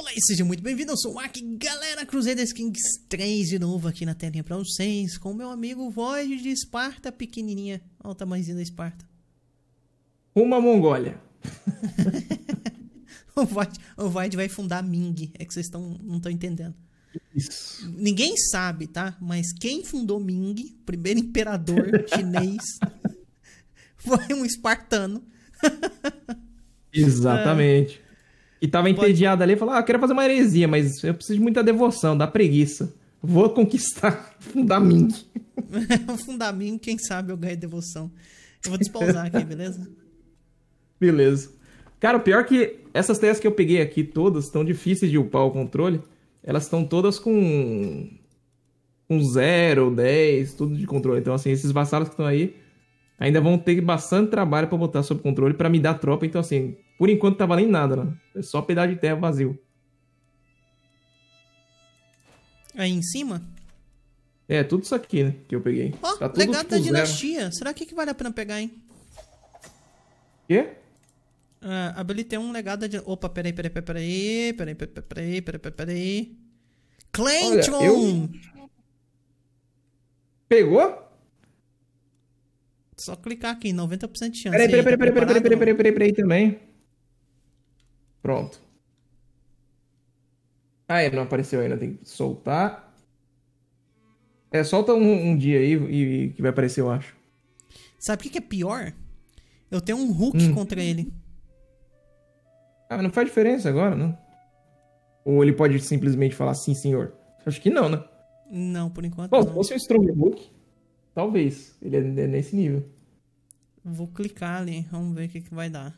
Olá e seja muito bem-vindo, eu sou o Aki, galera Crusaders Kings 3 de novo aqui na telinha pra vocês Com meu amigo Void de Esparta pequenininha, olha o tamanhozinho da Esparta Uma Mongólia o, Void, o Void vai fundar Ming, é que vocês tão, não estão entendendo Isso. Ninguém sabe, tá? Mas quem fundou Ming, o primeiro imperador chinês Foi um espartano Exatamente é. E tava entediado Pode... ali e falou: Ah, eu quero fazer uma heresia, mas eu preciso de muita devoção, da preguiça. Vou conquistar Fundamin. Fundamin, quem sabe eu ganho devoção. Eu vou despausar aqui, beleza? Beleza. Cara, o pior é que essas telas que eu peguei aqui todas tão difíceis de upar o controle. Elas estão todas com com 0, 10, tudo de controle. Então, assim, esses vassalos que estão aí ainda vão ter bastante trabalho para botar sob controle para me dar tropa. Então, assim, por enquanto tá valendo nada, né? É só pedaço de terra vazio. Aí em cima? É, tudo isso aqui, né? Que eu peguei. Ó, oh, tá legado da dinastia. Zero. Será que, que vale a pena pegar, hein? Quê? Ah, habilitei um legado da Opa, peraí, peraí, peraí, peraí, peraí, peraí, peraí, peraí, peraí, peraí. Clayton! Olha, eu... Pegou? Só clicar aqui, 90% de chance. Peraí, peraí, peraí, peraí, peraí, peraí, peraí, peraí, peraí, peraí também. Pronto. Ah, ele não apareceu ainda, tem que soltar. É, solta um, um dia aí e, e, que vai aparecer, eu acho. Sabe o que, que é pior? Eu tenho um Hulk hum. contra ele. Ah, mas não faz diferença agora, não? Ou ele pode simplesmente falar sim, senhor? Acho que não, né? Não, por enquanto Bom, não. se fosse um Strong Hulk, talvez. Ele é nesse nível. Vou clicar ali, vamos ver o que, que vai dar.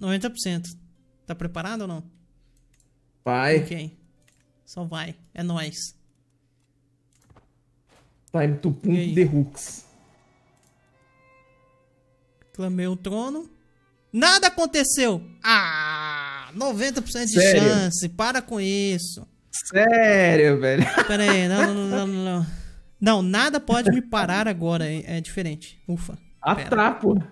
90%. Tá preparado ou não? Vai. Ok. Só vai. É nóis. Time to pump the hooks. Clamei o trono. Nada aconteceu! Ah! 90% de Sério? chance. Para com isso. Sério, velho? Pera aí. Não, não, não, não, não. nada pode me parar agora. É, é diferente. Ufa. Atrapo. Ah, tá,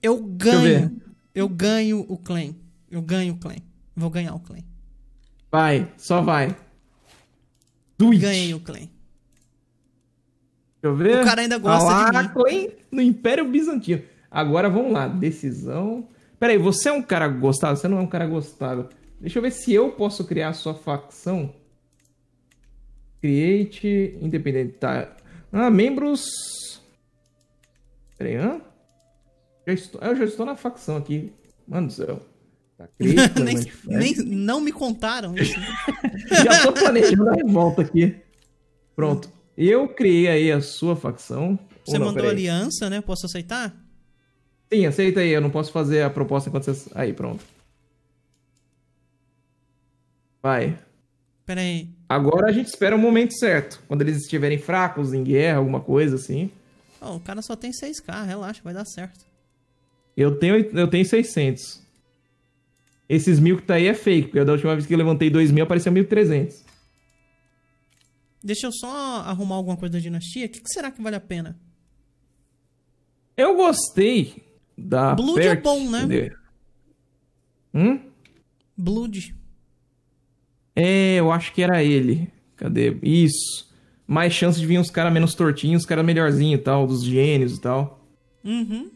eu ganho. Eu, eu ganho o claim. Eu ganho o Clan. Vou ganhar o Clan. Vai, só vai. Twitch. Ganhei o Clan. Deixa eu ver. O cara ainda gosta de mim. no Império Bizantino. Agora vamos lá. Decisão. Peraí, você é um cara gostado? Você não é um cara gostado. Deixa eu ver se eu posso criar a sua facção. Create independente. Tá. Ah, membros. Peraí, hã? Já estou... Eu já estou na facção aqui. Mano do céu. Tá nem, nem, não me contaram isso. Já tô planejando a revolta aqui. Pronto. Eu criei aí a sua facção. Você não, mandou aliança, né? Posso aceitar? Sim, aceita aí. Eu não posso fazer a proposta enquanto você... Aí, pronto. Vai. Pera aí. Agora a gente espera o momento certo. Quando eles estiverem fracos, em guerra, alguma coisa assim. Oh, o cara só tem 6k, relaxa, vai dar certo. Eu tenho, eu tenho 600. Esses mil que tá aí é fake, porque da última vez que eu levantei dois mil apareceu 1.300. Deixa eu só arrumar alguma coisa da dinastia. O que, que, será que vale a pena? Eu gostei da. Blood é Perth, é bom, né? Hum? Blood. É, eu acho que era ele. Cadê? Isso. Mais chance de vir uns caras menos tortinhos, uns caras melhorzinhos e tal, dos gênios e tal. Uhum.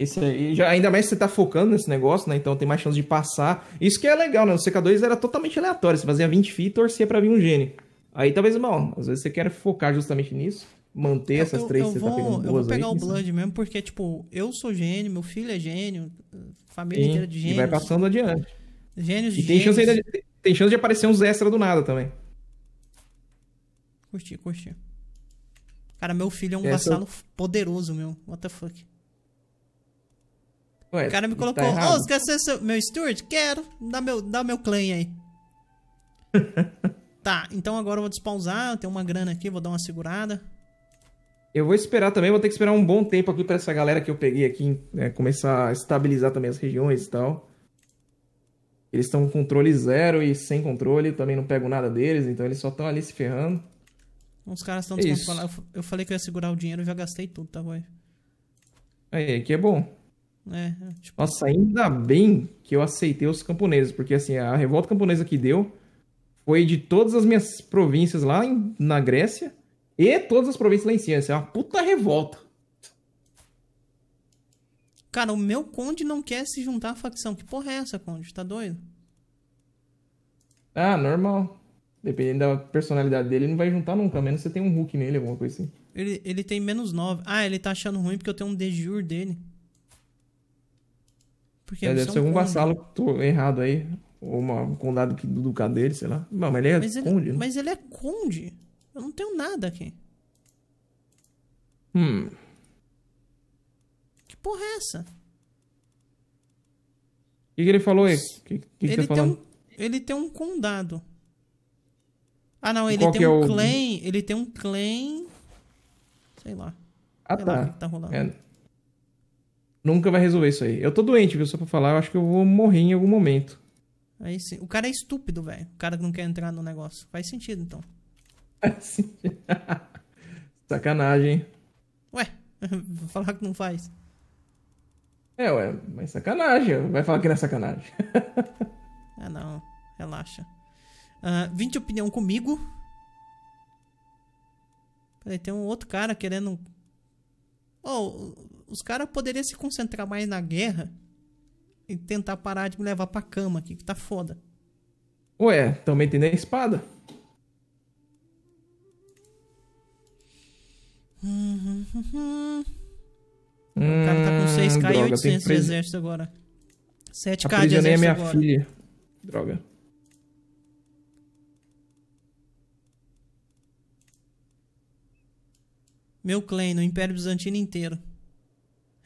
Esse aí, é- já, ainda mais se você tá focando nesse negócio, né? Então tem mais chance de passar. Isso que é legal, né? O CK2 era totalmente aleatório. Você fazia 20 fitas e torcia pra vir um gênio. Aí talvez, mal. às vezes você quer focar justamente nisso. Manter eu, essas três eu, tá eu vou, tá Eu vou pegar aí, o Blood mesmo, porque, tipo, eu sou gênio, meu filho é gênio, família Sim, inteira de gênios. E vai passando adiante. Gênios de tem gênios. Chance ainda de, tem chance de aparecer uns extra do nada também. Curti, curti. Cara, meu filho é um Essa... vassalo poderoso, meu. What the fuck. Ué, o cara me tá colocou, ô, tá oh, você quer ser seu, meu steward? Quero, dá meu, dá meu claim aí. tá, então agora eu vou despausar, tem uma grana aqui, vou dar uma segurada. Eu vou esperar também, vou ter que esperar um bom tempo aqui pra essa galera que eu peguei aqui né, começar a estabilizar também as regiões e tal. Eles estão com controle zero e sem controle, também não pego nada deles, então eles só estão ali se ferrando. Os caras estão é descontrolados. Eu, falei que eu ia segurar o dinheiro e já gastei tudo, tá, bom? Aí, aqui é bom. É, tipo... Nossa, ainda bem que eu aceitei os camponeses, porque assim, a revolta camponesa que deu foi de todas as minhas províncias lá em, na Grécia e todas as províncias lá em cima. Assim, é uma puta revolta. Cara, o meu conde não quer se juntar à facção. Que porra é essa, conde? Tá doido? Ah, normal. Dependendo da personalidade dele, ele não vai juntar nunca, a menos você tem um Hulk nele, alguma coisa assim. Ele, ele tem menos 9. Ah, ele tá achando ruim porque eu tenho um Dejur dele. Porque é, deve ser algum vassalo errado aí. Ou uma, um condado que, do ducado dele, sei lá. Não, mas ele é mas conde. Ele, né? Mas ele é conde. Eu não tenho nada aqui. Hum. Que porra é essa? O que, que, ele falou aí? Que, que ele, tá tem um, ele tem um condado. Ah, não, ele Qual tem é um é o... Ele tem um clã, Sei lá. Ah, sei tá. Lá tá rolando. É. Nunca vai resolver isso aí. Eu tô doente, viu? Só pra falar, eu acho que eu vou morrer em algum momento. Aí sim. O cara é estúpido, velho. O cara que não quer entrar no negócio. Faz sentido, então. Faz sentido. sacanagem. Ué, vou falar que não faz. É, ué, mas sacanagem. Vai falar que não é sacanagem. ah, não. Relaxa. Uh, ah, 20 opinião comigo. Peraí, tem um outro cara querendo Oh, os caras poderiam se concentrar mais na guerra e tentar parar de me levar pra cama aqui, que tá foda. Ué, também tem nem espada. Hum, hum, hum. o cara tá com 6k e 800 hum, de exército agora. 7k de é exército minha filha. Droga. Meu clã, no Império Bizantino inteiro.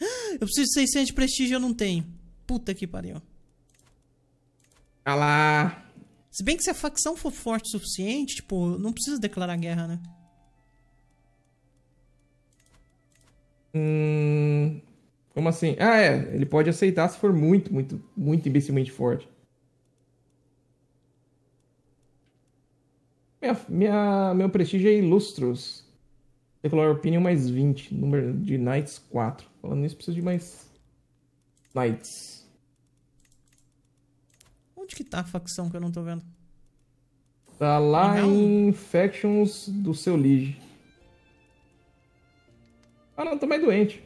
Ah, eu preciso de 600 de prestígio, eu não tenho. Puta que pariu. Ah lá. Se bem que se a facção for forte o suficiente, tipo, não precisa declarar guerra, né? Hum, como assim? Ah, é. Ele pode aceitar se for muito, muito, muito imbecilmente forte. Minha, minha, meu prestígio é ilustros. Secular Opinion mais 20. Número de Knights 4. Falando nisso, preciso de mais Knights. Onde que tá a facção que eu não tô vendo? Tá lá não. em Factions do seu Lige. Ah não, tô mais doente.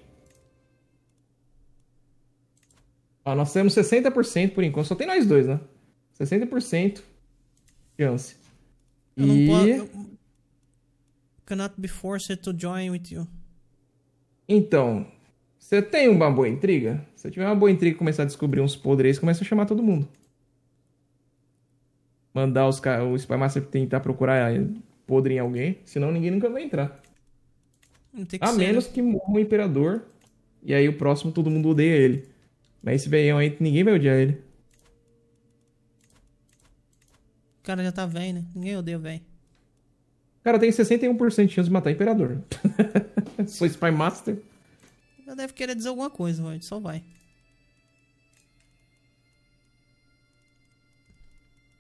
Ó, nós temos 60% por enquanto. Só tem nós dois, né? 60% chance. Eu e... não posso... Eu cannot be forced to join with you. Então, você tem uma boa intriga? Se eu tiver uma boa intriga e começar a descobrir uns podres, começa a chamar todo mundo. Mandar os o Spy Master tentar procurar eh, podre em alguém, senão ninguém nunca vai entrar. a ser. menos né? que morra um imperador e aí o próximo todo mundo odeia ele. Mas esse veião aí ninguém vai odiar ele. O cara já tá velho, né? Ninguém odeia o velho. Cara, tem 61% de chance de matar o Imperador. Sou Spy Master. deve querer dizer alguma coisa, Void. Só vai.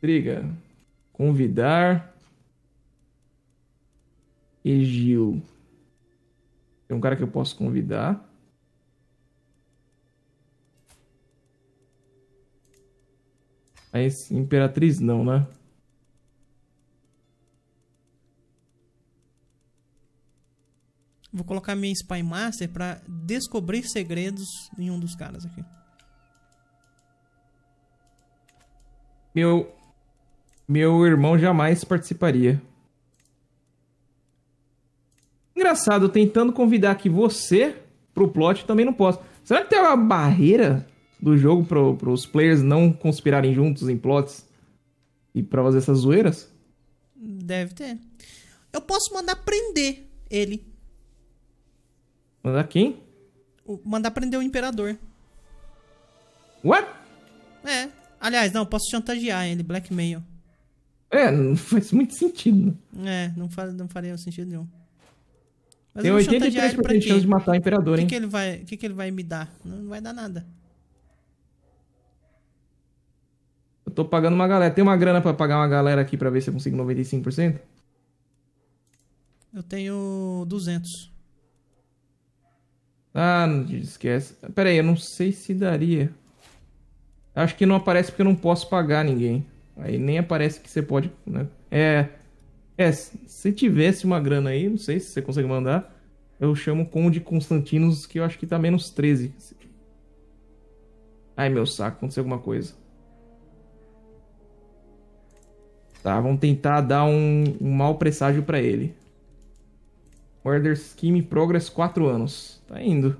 Triga. Convidar. Egil. Tem um cara que eu posso convidar. Mas Imperatriz não, né? Vou colocar minha Spy Master pra descobrir segredos em um dos caras aqui. Meu. Meu irmão jamais participaria. Engraçado, tentando convidar aqui você pro plot, também não posso. Será que tem uma barreira do jogo para os players não conspirarem juntos em plots e para fazer essas zoeiras? Deve ter. Eu posso mandar prender ele Mandar quem? O, mandar prender o imperador. What? É. Aliás, não, posso chantagear ele, blackmail. É, não faz muito sentido. É, não, faz, não faria sentido nenhum. Mas Tem 83% de chance de matar o imperador, que hein? O que, ele vai, que, que ele vai me dar? Não, não vai dar nada. Eu tô pagando uma galera. Tem uma grana pra pagar uma galera aqui pra ver se eu consigo 95%? Eu tenho 200. Ah, esquece. Pera aí, eu não sei se daria. Acho que não aparece porque eu não posso pagar ninguém. Aí nem aparece que você pode, né? É, é, se tivesse uma grana aí, não sei se você consegue mandar, eu chamo o Conde Constantinos, que eu acho que tá menos 13. Ai, meu saco, aconteceu alguma coisa. Tá, vamos tentar dar um, um mau presságio para ele. Order Scheme Progress 4 anos. Tá indo.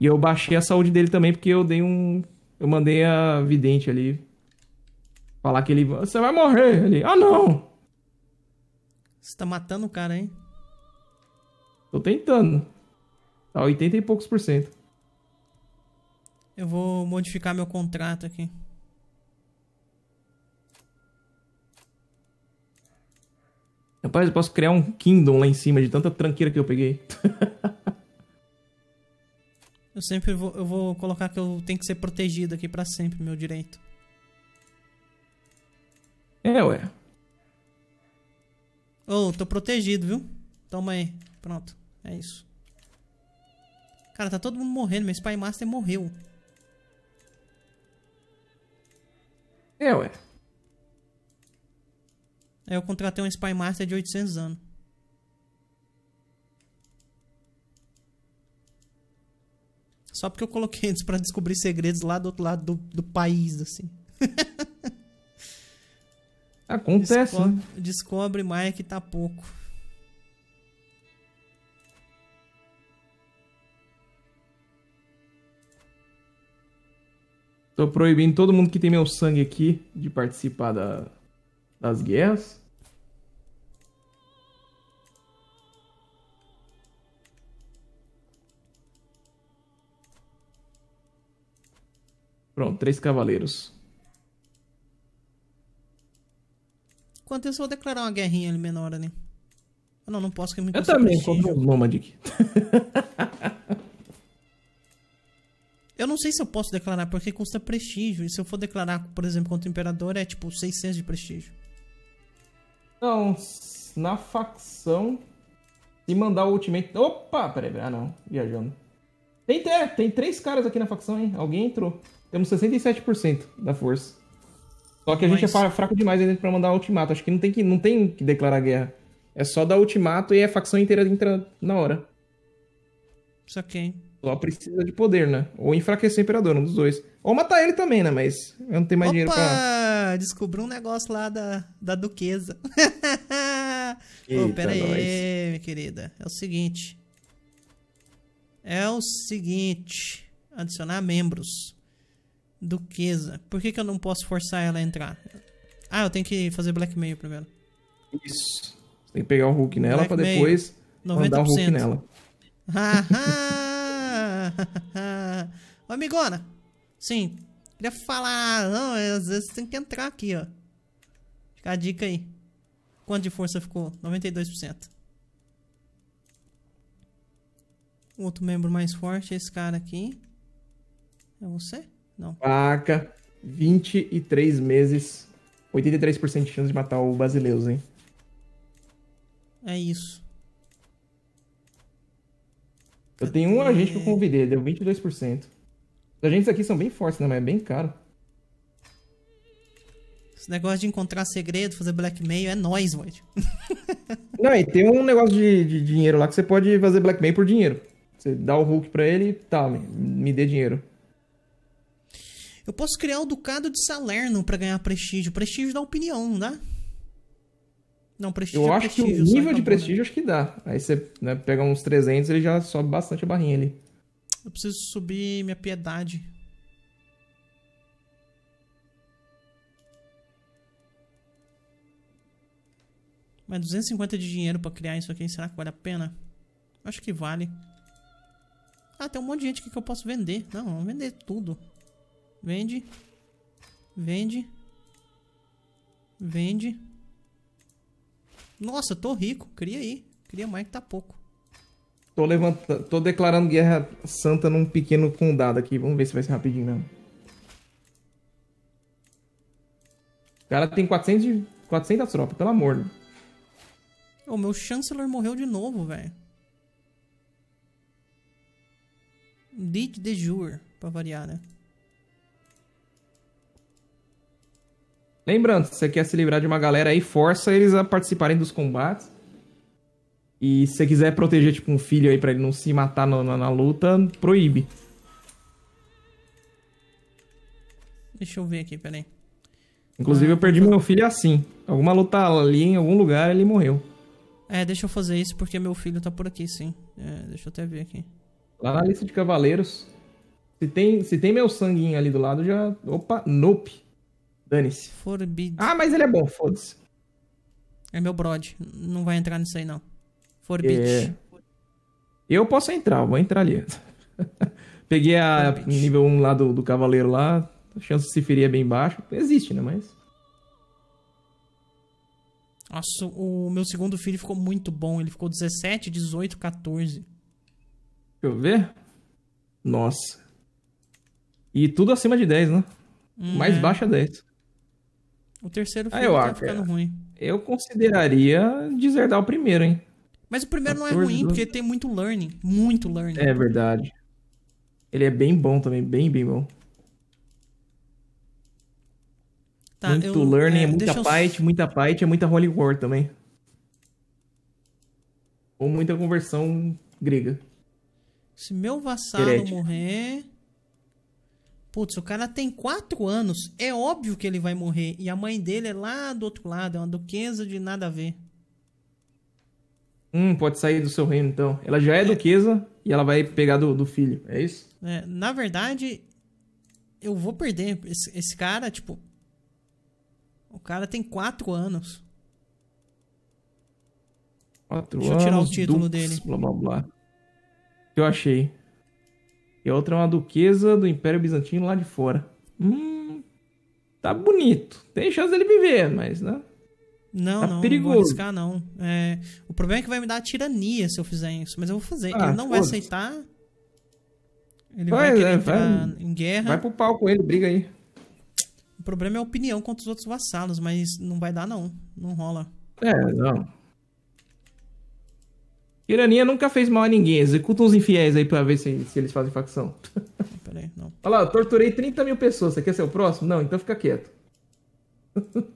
E eu baixei a saúde dele também, porque eu dei um. Eu mandei a vidente ali. Falar que ele. Você vai morrer! Ele. Ah, não! Você tá matando o cara, hein? Tô tentando. Tá 80 e poucos por cento. Eu vou modificar meu contrato aqui. Rapaz, eu posso criar um Kingdom lá em cima de tanta tranqueira que eu peguei. eu sempre vou, eu vou colocar que eu tenho que ser protegido aqui pra sempre, meu direito. É, ué. Ô, oh, tô protegido, viu? Toma aí. Pronto. É isso. Cara, tá todo mundo morrendo. Meu Spy Master morreu. É, ué. Aí eu contratei um Spy Master de 800 anos. Só porque eu coloquei eles pra descobrir segredos lá do outro lado do, do país, assim. Acontece. Descobre, né? descobre mais que tá pouco. Tô proibindo todo mundo que tem meu sangue aqui de participar da, das guerras. Pronto, três cavaleiros. Enquanto isso, eu vou declarar uma guerrinha ali menor né? Não, não posso que eu é me Eu também, compro um aqui. eu não sei se eu posso declarar, porque custa prestígio. E se eu for declarar, por exemplo, contra o Imperador, é tipo 600 de prestígio. Não, na facção. Se mandar o ultimate. Opa, peraí, ah não, viajando. Tem, tem três caras aqui na facção, hein? Alguém entrou. Temos 67% da força. Só que a Mas... gente é fraco demais ainda pra mandar ultimato. Acho que não tem que, não tem que declarar guerra. É só dar ultimato e a facção inteira entra na hora. Só quem? Só precisa de poder, né? Ou enfraquecer o imperador, um dos dois. Ou matar ele também, né? Mas eu não tenho mais Opa! dinheiro pra. Descobri um negócio lá da, da duquesa. Eita, oh, pera nós. aí, minha querida. É o seguinte. É o seguinte. Adicionar membros. Duquesa. Por que, que eu não posso forçar ela a entrar? Ah, eu tenho que fazer blackmail primeiro. Isso. Você tem que pegar o Hulk nela black pra depois 90%. mandar o Hulk nela. amigona. Sim. Queria falar. Não, é, às vezes tem que entrar aqui, ó. Fica a dica aí. Quanto de força ficou? 92%. Outro membro mais forte é esse cara aqui. É você? Não. Paca, 23 meses, 83% de chance de matar o Basileus, hein? É isso. Eu tenho um agente que eu é. convidei, deu 22%. Os agentes aqui são bem fortes, né? Mas é bem caro. Esse negócio de encontrar segredo, fazer blackmail é nós, Void. Não, e tem um negócio de, de, dinheiro lá que você pode fazer blackmail por dinheiro. Você dá o Hulk pra ele e tá, me, me dê dinheiro. Eu posso criar o Ducado de Salerno para ganhar prestígio. Prestígio dá opinião, não dá? Não, prestígio Eu é acho prestígio, que o nível de né? prestígio acho que dá. Aí você né, pega uns 300, ele já sobe bastante a barrinha ali. Eu preciso subir minha piedade. Mas 250 de dinheiro pra criar isso aqui, será que vale a pena? Acho que vale. Ah, tem um monte de gente aqui que eu posso vender. Não, vender tudo. Vende. Vende. Vende. Nossa, tô rico. Cria aí. Cria mais que tá pouco. Tô levantando. Tô declarando guerra santa num pequeno condado aqui. Vamos ver se vai ser rapidinho mesmo. O cara tem 400, de... 400 tropas, pelo amor. O meu chanceler morreu de novo, velho. Did de jure, pra variar, né? Lembrando, se você quer se livrar de uma galera aí, força eles a participarem dos combates. E se você quiser proteger, tipo, um filho aí pra ele não se matar na, na luta, proíbe. Deixa eu ver aqui, peraí. Inclusive, eu ah, perdi meu filho assim. Alguma luta ali, em algum lugar, ele morreu. É, deixa eu fazer isso porque meu filho tá por aqui, sim. É, deixa eu até ver aqui. Lá na lista de cavaleiros, se tem, se tem meu sanguinho ali do lado, já... Opa, nope. Dane-se. Forbid. Ah, mas ele é bom, foda-se. É meu brod. Não vai entrar nisso aí, não. Forbid. É... Eu posso entrar, vou entrar ali. Peguei a Forbid. nível 1 lá do, do cavaleiro lá. A chance de se ferir é bem baixa. Existe, né? Mas. Nossa, o meu segundo filho ficou muito bom. Ele ficou 17, 18, 14. Deixa eu ver. Nossa. E tudo acima de 10, né? Hum, mais é. baixo é 10. O terceiro ah, filme ah, tá acho, ficando é. ruim. Eu consideraria deserdar o primeiro, hein? Mas o primeiro não é ruim, porque tem muito learning. Muito learning. É verdade. Ele é bem bom também, bem, bem bom. Tá, muito eu, learning, é, muita eu... fight, muita fight, é muita holy war também. Ou muita conversão grega. Se meu vassalo morrer, Putz, o cara tem quatro anos, é óbvio que ele vai morrer. E a mãe dele é lá do outro lado, é uma duquesa de nada a ver. Hum, pode sair do seu reino então. Ela já é, é. duquesa e ela vai pegar do, do filho, é isso? É, na verdade, eu vou perder. Esse, esse cara, tipo. O cara tem quatro anos. Quatro Deixa anos. Deixa eu tirar o título dele. Blá blá blá. Eu achei. E a outra é uma duquesa do Império Bizantino lá de fora. Hum. Tá bonito. Tem chance dele viver, mas, né? Não, tá não, perigoso. não vou arriscar, não. É, o problema é que vai me dar tirania se eu fizer isso, mas eu vou fazer. Ah, ele não vai aceitar. Ele vai querer é, entrar vai, em guerra. Vai pro pau com ele, briga aí. O problema é a opinião contra os outros vassalos, mas não vai dar, não. Não rola. É, não. Iraninha nunca fez mal a ninguém. Executa uns infiéis aí pra ver se, se eles fazem facção. Peraí, não. Olha lá, eu torturei 30 mil pessoas. Você quer ser o próximo? Não, então fica quieto.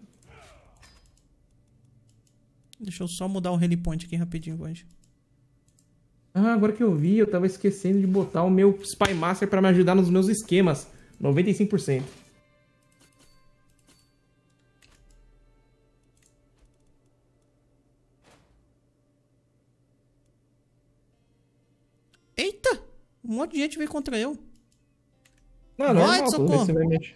Deixa eu só mudar o rally point aqui rapidinho, Vange. Ah, agora que eu vi, eu tava esquecendo de botar o meu Spy Master pra me ajudar nos meus esquemas. 95%. Um monte de gente veio contra eu. Não, não Vai, normal, Toda vez,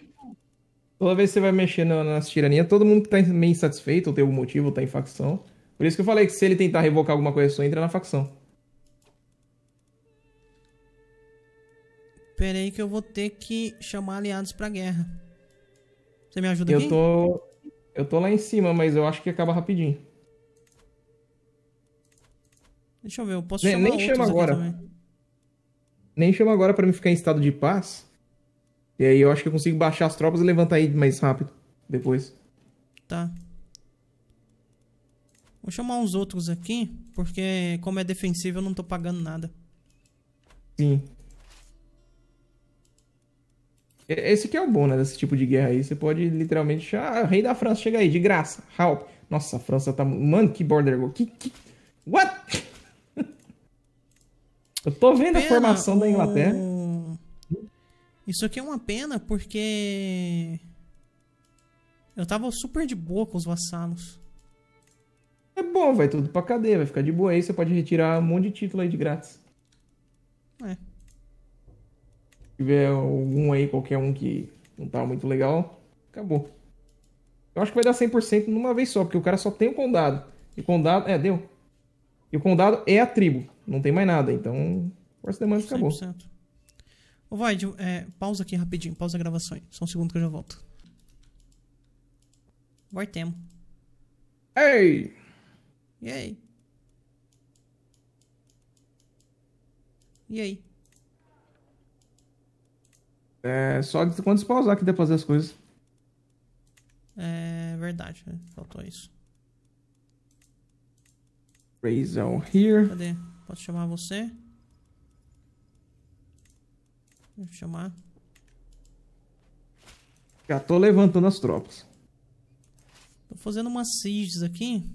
toda vez que você vai mexer na, nas tiranias, todo mundo que tá meio insatisfeito, ou tem algum motivo, ou tá em facção. Por isso que eu falei que se ele tentar revocar alguma coisa só, entra na facção. Pera aí que eu vou ter que chamar aliados pra guerra. Você me ajuda eu aqui? Eu tô... Eu tô lá em cima, mas eu acho que acaba rapidinho. Deixa eu ver, eu posso nem, chamar Nem chama agora nem chama agora para me ficar em estado de paz. E aí eu acho que eu consigo baixar as tropas e levantar aí mais rápido depois. Tá. Vou chamar uns outros aqui, porque como é defensivo eu não tô pagando nada. Sim. Esse aqui é o bom, né, desse tipo de guerra aí. Você pode literalmente... Ah, rei da França, chega aí, de graça. Halp. Nossa, a França tá... Mano, que border... Que, que... What? Eu tô vendo pena, a formação da Inglaterra. Isso aqui é uma pena porque. Eu tava super de boa com os vassalos. É bom, vai tudo pra cadeia, vai ficar de boa aí. Você pode retirar um monte de título aí de grátis. É. Se tiver algum aí, qualquer um que não tá muito legal, acabou. Eu acho que vai dar 100% numa vez só, porque o cara só tem o condado. E condado. É, deu. E o condado é a tribo, não tem mais nada. Então, força Demônios acabou. 100%. Ô, Void, é, pausa aqui rapidinho, pausa a gravação aí. Só um segundo que eu já volto. Voltemos. Ei! E aí? E aí? É só quando despausar que dá pra fazer as coisas. É verdade, né? faltou isso. Razel here. Cadê? Posso chamar você? Deixa eu chamar. Já tô levantando as tropas. Tô fazendo umas sieges aqui.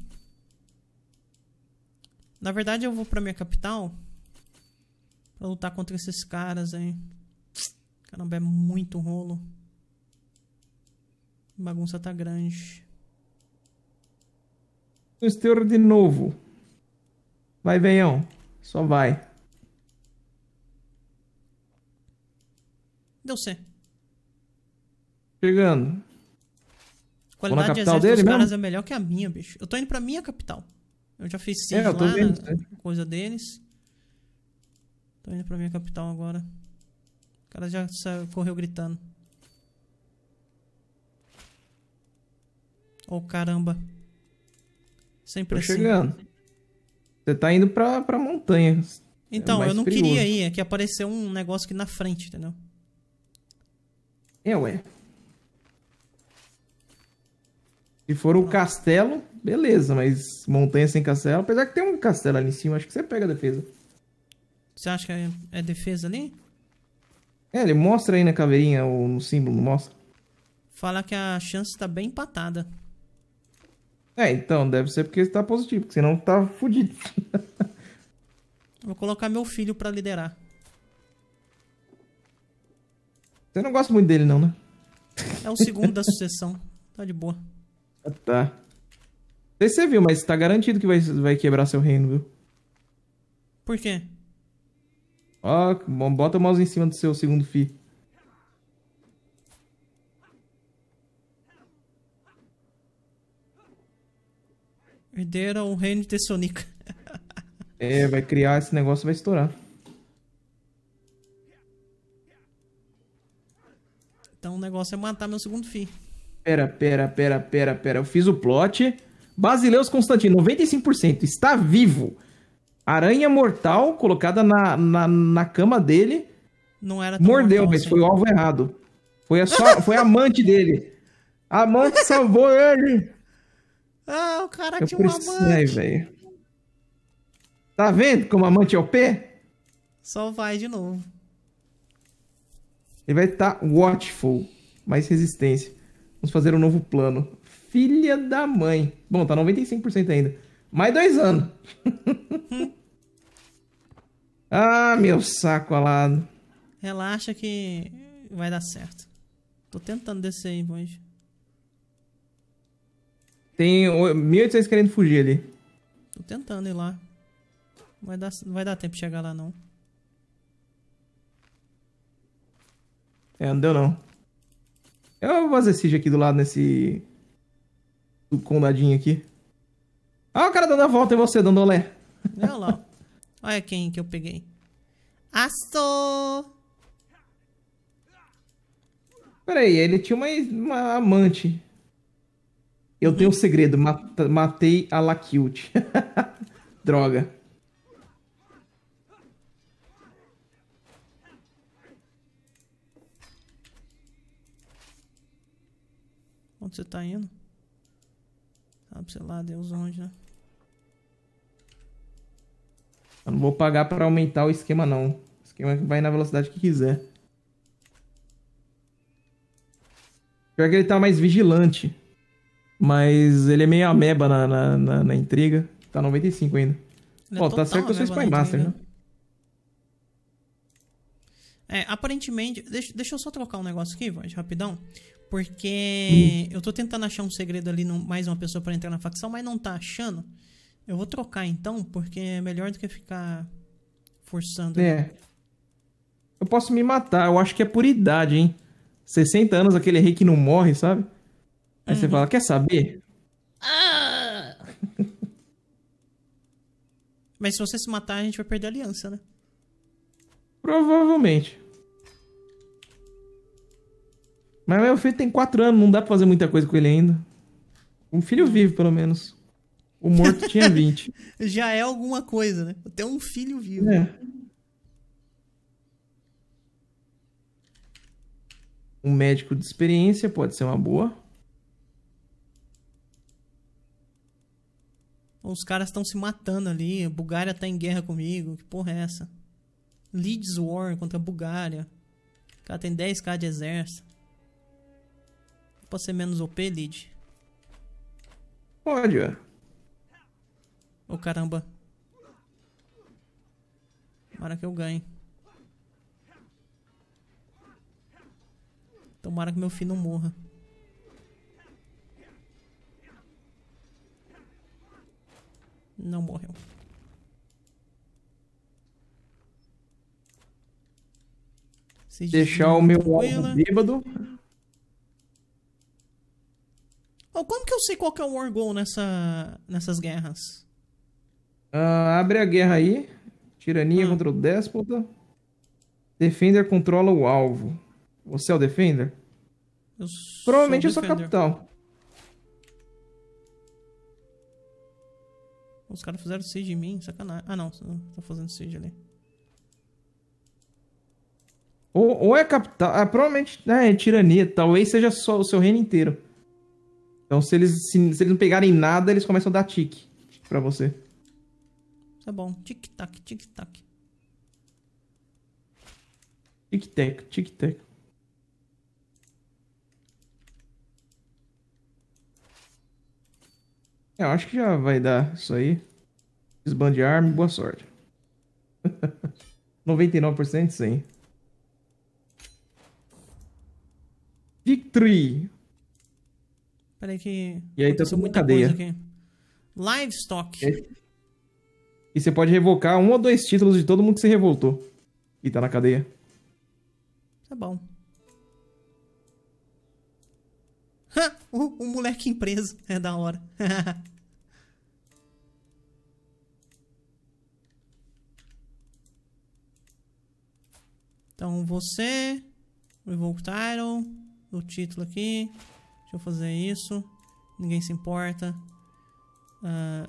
Na verdade, eu vou pra minha capital pra lutar contra esses caras aí. Caramba, é muito rolo. A bagunça tá grande. Senhor de novo. Vai, veião. Só vai. Deu C. Chegando. Qualidade de exército dele dos caras é melhor que a minha, bicho. Eu tô indo pra minha capital. Eu já fiz siege é, lá, vendo, né? coisa deles. Tô indo pra minha capital agora. O cara já saiu, correu gritando. Oh, caramba. Sempre Tô assim. chegando. Você tá indo pra, pra montanha. É então, é eu não perigoso. queria ir, é que apareceu um negócio aqui na frente, entendeu? É, ué. Se for o um castelo, beleza, mas montanha sem castelo, apesar que tem um castelo ali em cima, acho que você pega a defesa. Você acha que é, é defesa ali? É, ele mostra aí na caveirinha ou no símbolo, mostra. Fala que a chance tá bem empatada. É, então, deve ser porque está positivo, porque senão tá fudido. Vou colocar meu filho para liderar. Você não gosta muito dele, não, né? É o segundo da sucessão. Tá de boa. Ah, tá. Não sei se você viu, mas tá garantido que vai, vai quebrar seu reino, viu? Por quê? Ó, bota o mouse em cima do seu segundo filho. Herdeira o reino de Sonic. é, vai criar esse negócio vai estourar. Então o negócio é matar meu segundo filho. Pera, pera, pera, pera, pera. Eu fiz o plot. Basileus Constantino, 95%. Está vivo. Aranha mortal colocada na, na, na cama dele. Não era tão Mordeu, mortal, mas assim. foi o alvo errado. Foi a, só, foi a amante dele. A amante salvou ele. Ah, o cara eu tinha preciso... um amante. velho. Tá vendo como amante é o Só vai de novo. Ele vai estar tá watchful, mais resistência. Vamos fazer um novo plano. Filha da mãe. Bom, tá 95% ainda. Mais dois anos. ah, meu saco alado. Relaxa que vai dar certo. Tô tentando descer aí, mas... Tem 1.800 querendo fugir ali. Tô tentando ir lá. Não vai dar, não vai dar tempo de chegar lá, não. É, não deu não. Eu é vou fazer siege aqui do lado, nesse... Do condadinho aqui. Ah, o cara dando a volta e você dando olé. Olha lá. Olha quem que eu peguei. Astor! Peraí, ele tinha uma, uma amante. Eu tenho um uhum. segredo, matei a Lakiut. Droga. Onde você tá indo? Sabe, sei lá, Deus onde, né? Eu não vou pagar para aumentar o esquema, não. O esquema é vai na velocidade que quiser. Pior que ele tá mais vigilante. Mas ele é meio ameba na, na, na, na intriga. Tá 95 ainda. Ele é tá certo que eu sou Spy Master, né? É, aparentemente. Deixa, deixa eu só trocar um negócio aqui, Void, rapidão. Porque hum. eu tô tentando achar um segredo ali, no, mais uma pessoa para entrar na facção, mas não tá achando. Eu vou trocar então, porque é melhor do que ficar forçando. É. Eu posso me matar, eu acho que é por idade, hein? 60 anos, aquele rei que não morre, sabe? Aí uhum. você fala, quer saber? Ah! Mas se você se matar, a gente vai perder a aliança, né? Provavelmente. Mas meu filho tem 4 anos, não dá pra fazer muita coisa com ele ainda. Um filho hum. vive, pelo menos. O morto tinha 20. Já é alguma coisa, né? Até um filho vivo. É. Um médico de experiência pode ser uma boa. Os caras estão se matando ali, a Bulgária tá em guerra comigo, que porra é essa? Leeds War contra a Bulgária. O cara tem 10k de exército. Pode ser menos OP, Lead? ó. Ô caramba. Tomara que eu ganhe. Tomara que meu filho não morra. Não morreu. Se Deixar o meu bêbado. Oh, como que eu sei qual que é o War Goal nessa, nessas guerras? Uh, abre a guerra aí. Tirania ah. contra o déspota. Defender controla o alvo. Você é o Defender? Eu Provavelmente o eu sou capitão. Os caras fizeram siege em mim, sacanagem. Ah, não. Tá fazendo siege ali. Ou, ou é capital... Ah, provavelmente né, é tirania. Talvez seja só o seu reino inteiro. Então, se eles, se, se eles não pegarem nada, eles começam a dar tique pra você. Tá bom. Tic-tac, tic-tac. Tic-tac, tic-tac. É, eu acho que já vai dar isso aí. Desbande arma e boa sorte. 99% sim. Victory! Peraí que... E aí tá muita cadeia. Aqui. Livestock. É. E você pode revocar um ou dois títulos de todo mundo que se revoltou. E tá na cadeia. Tá bom. o, o moleque preso. É da hora. então você. Revoke title. O título aqui. Deixa eu fazer isso. Ninguém se importa. Uh,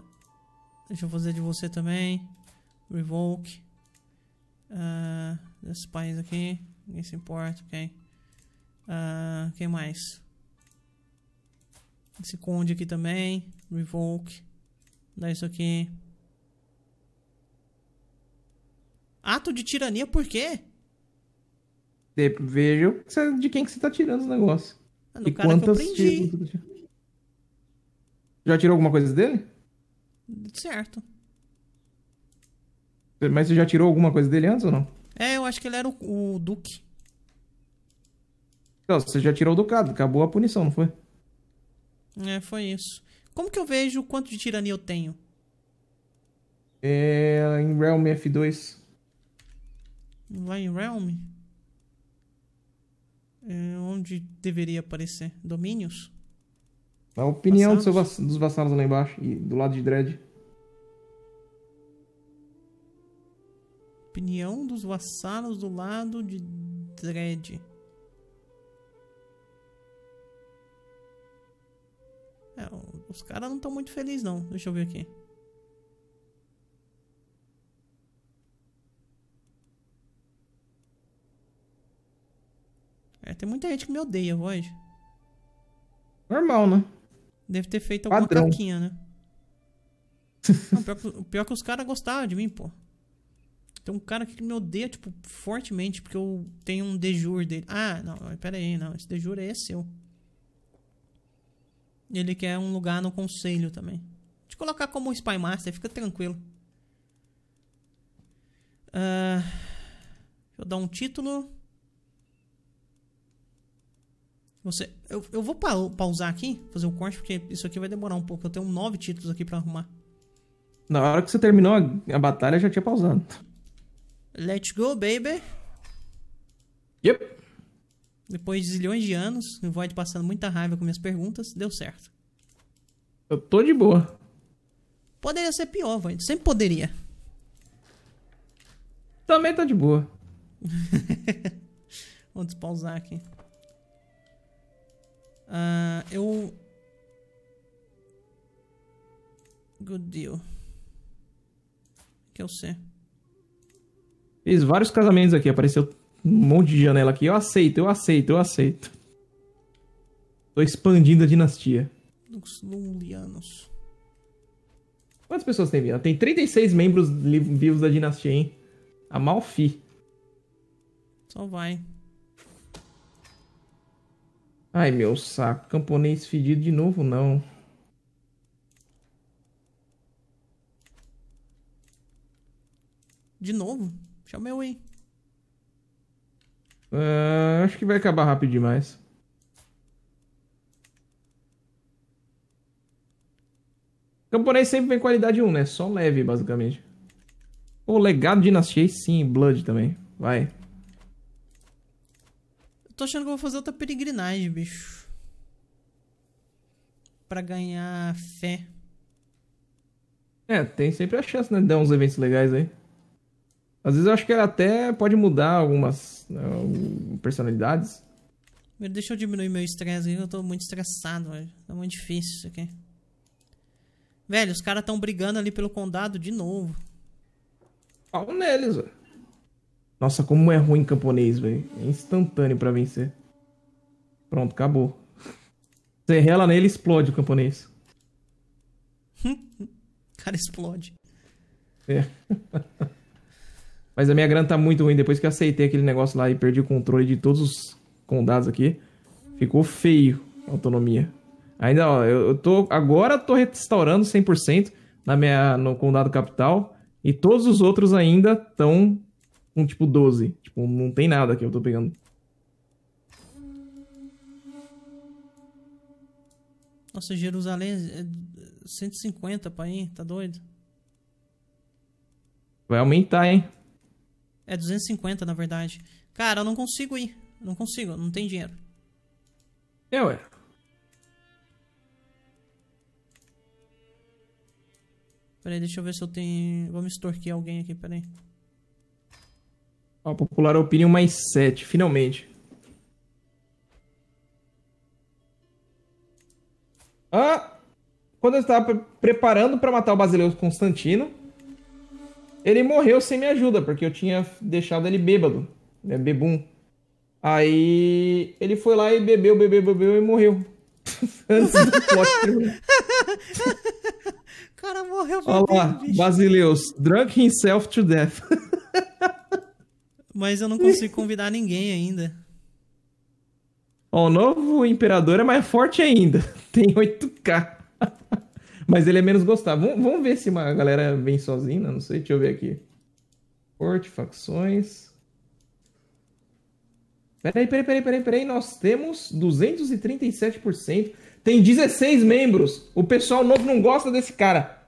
deixa eu fazer de você também. Revoke. Uh, ah, desse país aqui. Ninguém se importa, ok? Uh, quem mais? Esse conde aqui também. Revoke. Dá isso aqui. Ato de tirania por quê? Vejo de quem que você tá tirando os negócios. Ah, e quantas que tá Já tirou alguma coisa dele? Certo. Mas você já tirou alguma coisa dele antes ou não? É, eu acho que ele era o, o duque. Não, você já tirou o ducado. Acabou a punição, não foi? É, foi isso. Como que eu vejo quanto de tirania eu tenho? É, em Realm F2. Lá em Realm? É onde deveria aparecer? Domínios? A opinião do dos vassalos lá embaixo e do lado de Dread. Opinião dos vassalos do lado de Dread. É, os caras não estão muito felizes não. Deixa eu ver aqui. É, tem muita gente que me odeia, Void. Normal, né? Deve ter feito alguma Padrão. caquinha, né? não, pior, que, pior que os caras gostavam de mim, pô. Tem um cara que me odeia, tipo, fortemente, porque eu tenho um de jure dele. Ah, não, pera aí, não. Esse de jure é seu. Ele quer um lugar no conselho também. Te colocar como Spy Master, fica tranquilo. Uh, deixa eu dar um título. Você, eu, eu vou pa pausar aqui, fazer o um corte, porque isso aqui vai demorar um pouco. Eu tenho nove títulos aqui para arrumar. Na hora que você terminou a, a batalha, já tinha pausado. Let's go, baby. Yep. Depois de zilhões de anos, o Void passando muita raiva com minhas perguntas, deu certo. Eu tô de boa. Poderia ser pior, Void. Sempre poderia. Também tô de boa. Vou despausar aqui. Uh, eu. Good deal. É o que eu sei? Fiz vários casamentos aqui, apareceu um monte de janela aqui. Eu aceito, eu aceito, eu aceito. Tô expandindo a dinastia. Dos Lulianos. Quantas pessoas tem vindo Tem 36 membros vivos da dinastia, hein? A Malfi. Só vai. Ai, meu saco. Camponês fedido de novo, não. De novo? Chamei o aí. Uh, acho que vai acabar rápido demais. Camponês sempre vem qualidade 1, né? Só leve, basicamente. O oh, legado dinastia, sim, Blood também. Vai. Eu tô achando que eu vou fazer outra peregrinagem, bicho. Pra ganhar fé. É, tem sempre a chance, né? De dar uns eventos legais aí. Às vezes eu acho que ela até pode mudar algumas né, personalidades. Deixa eu diminuir meu estresse aqui, eu tô muito estressado, velho. Tá muito difícil isso aqui. Velho, os caras tão brigando ali pelo condado de novo. Pau neles, velho. Nossa, como é ruim camponês, velho. É instantâneo para vencer. Pronto, acabou. Você rela nele explode o camponês. o cara explode. É. Mas a minha grana tá muito ruim. Depois que eu aceitei aquele negócio lá e perdi o controle de todos os condados aqui, ficou feio a autonomia. Ainda, ó, eu, tô. Agora tô restaurando 100% na minha, no condado capital. E todos os outros ainda estão com tipo 12. Tipo, não tem nada aqui eu tô pegando. Nossa, Jerusalém é 150 é, pra ir, tá doido? Vai aumentar, hein? É 250, na verdade. Cara, eu não consigo ir. não consigo, não tem dinheiro. É, ué. Peraí, deixa eu ver se eu tenho... Vamos extorquir alguém aqui, peraí. Ó, popular opinião mais 7, finalmente. Ah! Quando eu estava preparando para matar o Basileu Constantino, ele morreu sem minha ajuda, porque eu tinha deixado ele bêbado, né? Bebum. Aí ele foi lá e bebeu, bebeu, bebeu e morreu. Antes do plot O cara morreu bebendo, Olha lá, bicho. Basileus, drunk himself to death. Mas eu não consigo convidar ninguém ainda. Ó, o novo imperador é mais forte ainda. Tem 8k. Mas ele é menos gostado. Vamos, vamos ver se uma galera vem sozinha, né? não sei. Deixa eu ver aqui. Corte, facções. Peraí, peraí, peraí, peraí, peraí. Nós temos 237%. Tem 16 membros. O pessoal novo não gosta desse cara.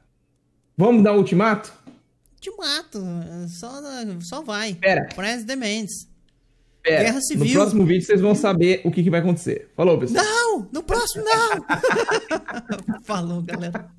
Vamos dar ultimato? Ultimato. Só, só vai. Pera. Press demands. É, Guerra Civil. No próximo vídeo vocês vão saber o que, que vai acontecer. Falou, pessoal. Não! No próximo, não! Falou, galera.